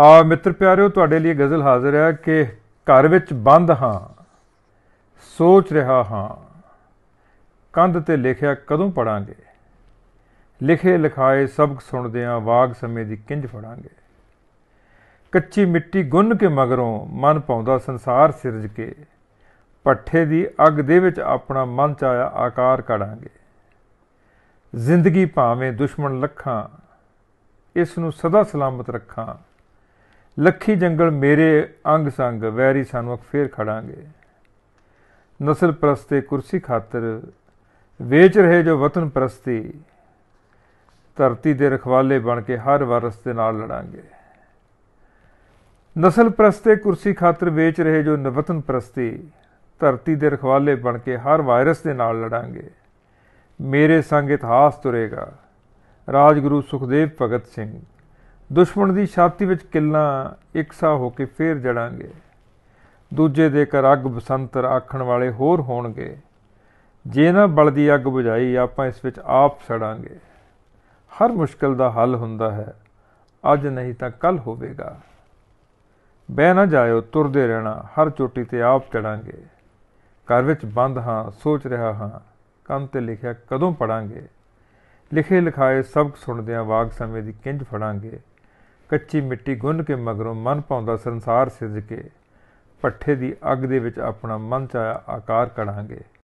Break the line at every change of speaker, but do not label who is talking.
ਆ ਮਿੱਤਰ ਪਿਆਰਿਓ ਤੁਹਾਡੇ ਲਈ ਗਜ਼ਲ ਹਾਜ਼ਰ ਹੈ ਕਿ ਘਰ ਵਿੱਚ ਬੰਦ ਹਾਂ ਸੋਚ ਰਿਹਾ ਹਾਂ ਕੰਧ ਤੇ ਲਿਖਿਆ ਕਦੋਂ ਪੜਾਂਗੇ ਲਿਖੇ ਲਿਖਾਏ ਸਬਕ ਸੁਣਦਿਆਂ ਵਾਗ ਸਮੇਂ ਦੀ ਕਿੰਜ ਫੜਾਂਗੇ ਕੱਚੀ ਮਿੱਟੀ ਗੁੰਨ ਕੇ ਮਗਰੋਂ ਮਨ ਪਾਉਂਦਾ ਸੰਸਾਰ ਸਿਰਜ ਕੇ ਪੱਠੇ ਦੀ ਅੱਗ ਦੇ ਵਿੱਚ ਆਪਣਾ ਮਨ ਚਾਇਆ ਆਕਾਰ ਕੜਾਂਗੇ ਜ਼ਿੰਦਗੀ ਭਾਵੇਂ ਦੁਸ਼ਮਣ ਲੱਖਾਂ ਇਸ ਨੂੰ ਸਦਾ ਸਲਾਮਤ ਰੱਖਾਂ ਲੱਖੀ ਜੰਗਲ ਮੇਰੇ ਅੰਗ ਸੰਗ ਵੈਰੀ ਸਾਨੂੰ ਇੱਕ ਫੇਰ ਖੜਾਂਗੇ ਨਸਲ ਪ੍ਰਸਤੇ ਕੁਰਸੀ ਖਾਤਰ ਵੇਚ ਰਹੇ ਜੋ ਵਤਨ ਪ੍ਰਸਤੀ ਧਰਤੀ ਦੇ ਰਖਵਾਲੇ ਬਣ ਕੇ ਹਰ ਵਾਰਸ ਦੇ ਨਾਲ ਲੜਾਂਗੇ ਨਸਲ ਪ੍ਰਸਤੇ ਕੁਰਸੀ ਖਾਤਰ ਵੇਚ ਰਹੇ ਜੋ ਨਵਤਨ ਪ੍ਰਸਤੀ ਧਰਤੀ ਦੇ ਰਖਵਾਲੇ ਬਣ ਕੇ ਹਰ ਵਾਇਰਸ ਦੇ ਨਾਲ ਲੜਾਂਗੇ ਮੇਰੇ ਸੰਗ ਇਤਿਹਾਸ ਤੁਰੇਗਾ ਰਾਜਗੁਰੂ ਸੁਖਦੇਵ ਭਗਤ ਸਿੰਘ ਦੁਸ਼ਮਣ ਦੀ ਛਾਤੀ ਵਿੱਚ ਕਿੱਲਾ ਇਕਸਾ ਹੋ ਕੇ ਫੇਰ ਜੜਾਂਗੇ ਦੂਜੇ ਦੇ ਕਰ ਅੱਗ ਬਸੰਤਰ ਆਖਣ ਵਾਲੇ ਹੋਰ ਹੋਣਗੇ ਜੇ ਨਾ ਬਲ ਦੀ ਅੱਗ ਬੁਝਾਈ ਆਪਾਂ ਇਸ ਵਿੱਚ ਆਪ ਸੜਾਂਗੇ ਹਰ ਮੁਸ਼ਕਲ ਦਾ ਹੱਲ ਹੁੰਦਾ ਹੈ ਅੱਜ ਨਹੀਂ ਤਾਂ ਕੱਲ ਹੋਵੇਗਾ ਬਹਿ ਨਾ ਜਾਇਓ ਤੁਰਦੇ ਰਹਿਣਾ ਹਰ ਚੋਟੀ ਤੇ ਆਪ ਚੜਾਂਗੇ ਘਰ ਵਿੱਚ ਬੰਦ ਹਾਂ ਸੋਚ ਰਿਹਾ ਹਾਂ ਕੰਮ ਤੇ ਲਿਖਿਆ ਕਦੋਂ ਪੜਾਂਗੇ ਲਿਖੇ ਲਿਖਾਏ ਸਬਕ ਸੁਣਦਿਆਂ ਵਾਗ ਸਮੇਂ ਦੀ ਕਿੰਜ ਫੜਾਂਗੇ ਕੱਚੀ ਮਿੱਟੀ ਗੁੰਨ ਕੇ ਮਗਰੋਂ ਮਨ ਪਾਉਂਦਾ ਸੰਸਾਰ ਸਿਰਜ ਕੇ ਪੱਠੇ ਦੀ ਅੱਗ ਦੇ ਵਿੱਚ ਆਪਣਾ ਮਨ ਚਾਇਆ ਆਕਾਰ ਕਢਾਂਗੇ